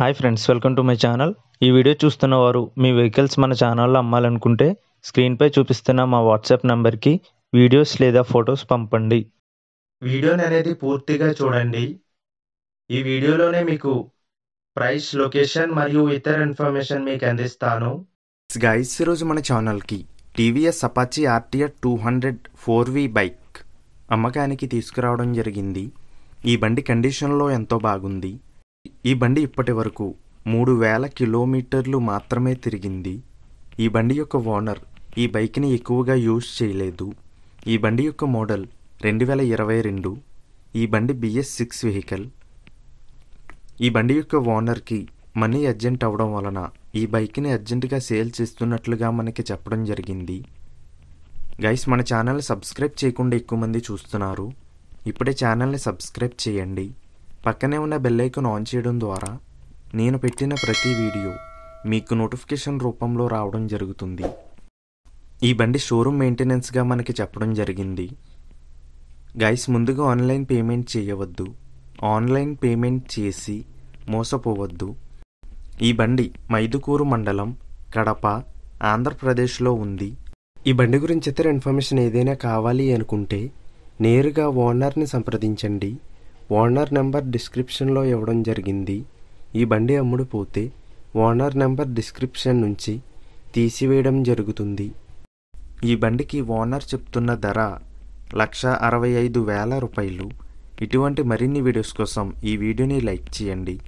hi friends welcome to my channel ఈ video చూస్తున్న వారు మీ వెహికల్స్ మన ఛానల్లో అమ్మాలనుకుంటే స్క్రీన్పై చూపిస్తున్న మా వాట్సాప్ నెంబర్కి వీడియోస్ లేదా ఫొటోస్ పంపండి వీడియోని అనేది పూర్తిగా చూడండి ఈ వీడియోలోనే మీకు ప్రైస్ లొకేషన్ మరియు ఇతర ఇన్ఫర్మేషన్ మీకు అందిస్తాను గైస్ ఈరోజు మన ఛానల్కి TVS Apache RTR two hundred four V bike అమ్మకానికి తీసుకురావడం జరిగింది ఈ బండి కండిషన్లో ఎంతో బాగుంది ఈ బండి ఇప్పటి వరకు మూడు వేల కిలోమీటర్లు మాత్రమే తిరిగింది ఈ బండి యొక్క ఓనర్ ఈ బైక్ని ఎక్కువగా యూజ్ చేయలేదు ఈ బండి యొక్క మోడల్ రెండు వేల ఇరవై రెండు ఈ బండి బిఎస్ సిక్స్ వెహికల్ ఈ బండి యొక్క ఓనర్కి మనీ అర్జెంట్ అవడం వలన ఈ బైక్ని అర్జెంటుగా సేల్ చేస్తున్నట్లుగా మనకి చెప్పడం జరిగింది గైస్ మన ఛానల్ సబ్స్క్రైబ్ చేయకుండా ఎక్కువ మంది చూస్తున్నారు ఇప్పుడే ఛానల్ని సబ్స్క్రైబ్ చేయండి పక్కనే ఉన్న బెల్లైకన్ ఆన్ చేయడం ద్వారా నేను పెట్టిన ప్రతి వీడియో మీకు నోటిఫికేషన్ రూపంలో రావడం జరుగుతుంది ఈ బండి షోరూమ్ మెయింటెనెన్స్గా మనకి చెప్పడం జరిగింది గైస్ ముందుగా ఆన్లైన్ పేమెంట్ చేయవద్దు ఆన్లైన్ పేమెంట్ చేసి మోసపోవద్దు ఈ బండి మైదుకూరు మండలం కడప ఆంధ్రప్రదేశ్లో ఉంది ఈ బండి గురించి ఇతర ఇన్ఫర్మేషన్ ఏదైనా కావాలి అనుకుంటే నేరుగా ఓనర్ని సంప్రదించండి ఓనర్ నెంబర్ డిస్క్రిప్షన్లో ఇవ్వడం జరిగింది ఈ బండి అమ్ముడుపోతే ఓనర్ నెంబర్ డిస్క్రిప్షన్ నుంచి తీసివేయడం జరుగుతుంది ఈ బండికి ఓనర్ చెప్తున్న ధర లక్ష అరవై ఐదు వేల రూపాయలు ఇటువంటి మరిన్ని వీడియోస్ కోసం ఈ వీడియోని లైక్ చేయండి